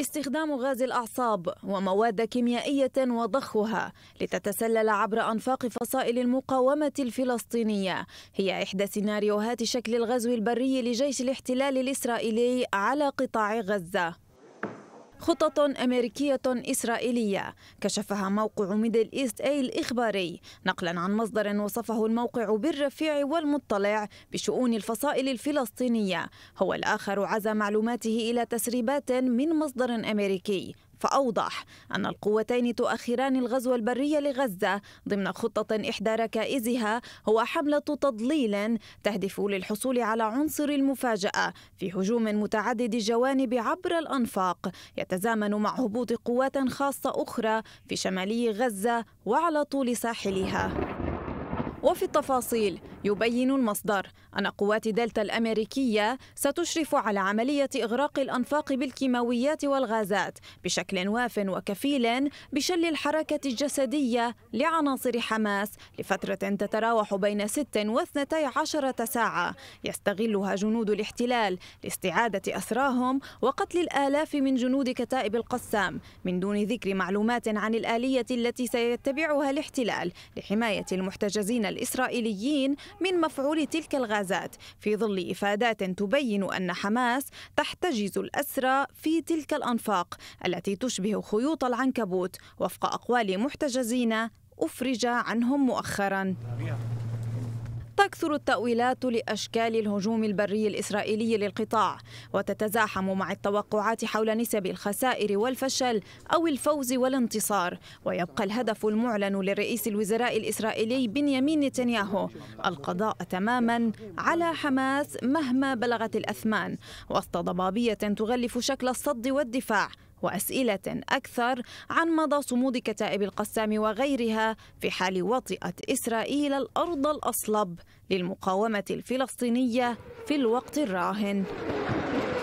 استخدام غاز الأعصاب ومواد كيميائية وضخها لتتسلل عبر أنفاق فصائل المقاومة الفلسطينية هي إحدى سيناريوهات شكل الغزو البري لجيش الاحتلال الإسرائيلي على قطاع غزة خطط أمريكية إسرائيلية كشفها موقع ميدل إيست أي الإخباري نقلا عن مصدر وصفه الموقع بالرفيع والمطلع بشؤون الفصائل الفلسطينية هو الآخر عزا معلوماته إلى تسريبات من مصدر أمريكي فأوضح أن القوتين تؤخران الغزو البري لغزة ضمن خطة إحدى ركائزها هو حملة تضليل تهدف للحصول على عنصر المفاجأة في هجوم متعدد الجوانب عبر الأنفاق يتزامن مع هبوط قوات خاصة أخرى في شمالي غزة وعلى طول ساحلها وفي التفاصيل يبين المصدر أن قوات دلتا الأمريكية ستشرف على عملية إغراق الأنفاق بالكيماويات والغازات بشكل واف وكفيل بشل الحركة الجسدية لعناصر حماس لفترة تتراوح بين 6 و 12 ساعة يستغلها جنود الاحتلال لاستعادة أسراهم وقتل الآلاف من جنود كتائب القسام من دون ذكر معلومات عن الآلية التي سيتبعها الاحتلال لحماية المحتجزين الإسرائيليين من مفعول تلك الغازات في ظل إفادات تبين أن حماس تحتجز الأسرى في تلك الأنفاق التي تشبه خيوط العنكبوت وفق أقوال محتجزين أفرج عنهم مؤخراً تكثر التأويلات لأشكال الهجوم البري الإسرائيلي للقطاع وتتزاحم مع التوقعات حول نسب الخسائر والفشل أو الفوز والانتصار ويبقى الهدف المعلن لرئيس الوزراء الإسرائيلي بنيامين نتنياهو القضاء تماما على حماس مهما بلغت الأثمان وسط ضبابية تغلف شكل الصد والدفاع وأسئلة أكثر عن مدى صمود كتائب القسام وغيرها في حال وطئت إسرائيل الأرض الأصلب للمقاومة الفلسطينية في الوقت الراهن